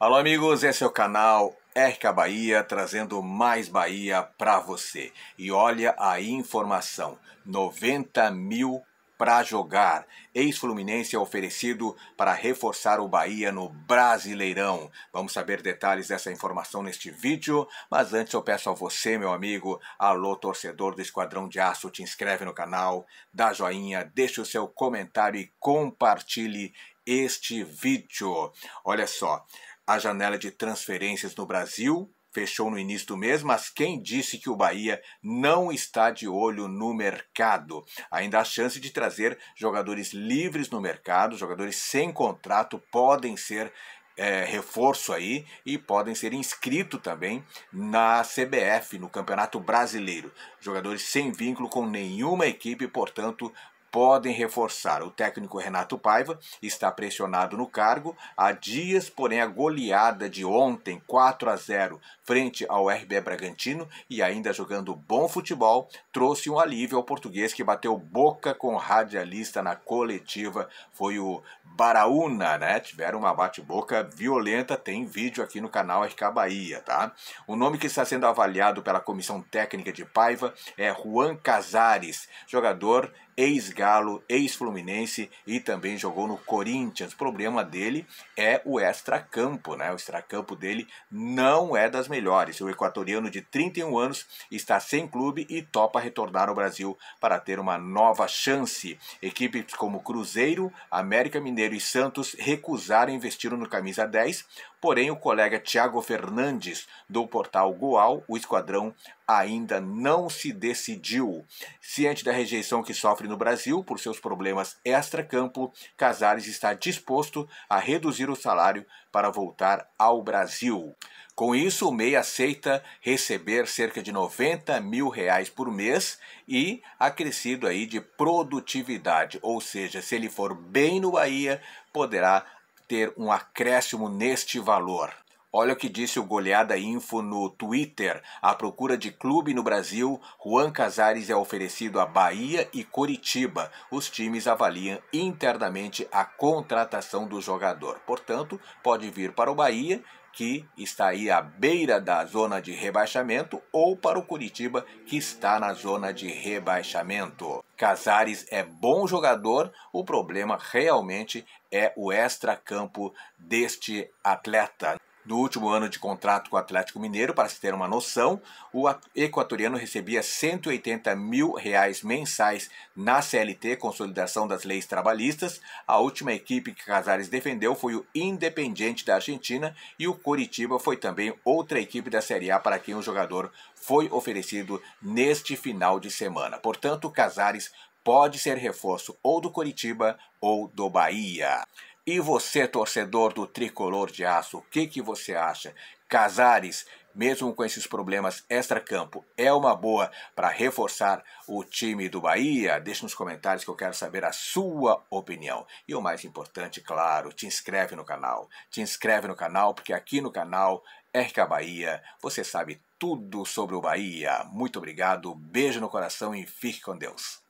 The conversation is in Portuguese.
Alô, amigos, esse é o canal RK Bahia, trazendo mais Bahia para você. E olha a informação: 90 mil para jogar. Ex-Fluminense é oferecido para reforçar o Bahia no Brasileirão. Vamos saber detalhes dessa informação neste vídeo, mas antes eu peço a você, meu amigo, alô torcedor do Esquadrão de Aço, te inscreve no canal, dá joinha, deixa o seu comentário e compartilhe este vídeo. Olha só, a janela de transferências no Brasil fechou no início do mês, mas quem disse que o Bahia não está de olho no mercado? Ainda há chance de trazer jogadores livres no mercado, jogadores sem contrato podem ser é, reforço aí e podem ser inscritos também na CBF, no Campeonato Brasileiro. Jogadores sem vínculo com nenhuma equipe, portanto, podem reforçar. O técnico Renato Paiva está pressionado no cargo há dias, porém a goleada de ontem, 4 a 0, frente ao RB Bragantino e ainda jogando bom futebol, trouxe um alívio ao português que bateu boca com o radialista na coletiva, foi o Baraúna, né? Tiveram uma bate-boca violenta, tem vídeo aqui no canal RK Bahia, tá? O nome que está sendo avaliado pela comissão técnica de Paiva é Juan Casares, jogador ex-Galo, ex-Fluminense e também jogou no Corinthians. O problema dele é o extracampo, né? O extracampo dele não é das melhores. O equatoriano de 31 anos está sem clube e topa retornar ao Brasil para ter uma nova chance. Equipes como Cruzeiro, América Mineiro e Santos recusaram investir no camisa 10, porém o colega Thiago Fernandes do portal Goal, o esquadrão ainda não se decidiu. Ciente da rejeição que sofre no Brasil por seus problemas extra-campo, Casares está disposto a reduzir o salário para voltar ao Brasil. Com isso, o MEI aceita receber cerca de 90 mil reais por mês e acrescido aí de produtividade, ou seja, se ele for bem no Bahia, poderá ter um acréscimo neste valor. Olha o que disse o Goleada Info no Twitter. À procura de clube no Brasil, Juan Casares é oferecido a Bahia e Coritiba. Os times avaliam internamente a contratação do jogador. Portanto, pode vir para o Bahia, que está aí à beira da zona de rebaixamento, ou para o Curitiba, que está na zona de rebaixamento. Casares é bom jogador, o problema realmente é o extra campo deste atleta. No último ano de contrato com o Atlético Mineiro, para se ter uma noção, o equatoriano recebia 180 mil reais mensais na CLT, Consolidação das Leis Trabalhistas. A última equipe que Casares defendeu foi o Independiente da Argentina e o Coritiba foi também outra equipe da Série A para quem o jogador foi oferecido neste final de semana. Portanto, Casares pode ser reforço ou do Coritiba ou do Bahia. E você, torcedor do tricolor de aço, o que, que você acha? Casares, mesmo com esses problemas extra-campo, é uma boa para reforçar o time do Bahia? Deixe nos comentários que eu quero saber a sua opinião. E o mais importante, claro, te inscreve no canal. Te inscreve no canal, porque aqui no canal RK Bahia você sabe tudo sobre o Bahia. Muito obrigado, beijo no coração e fique com Deus.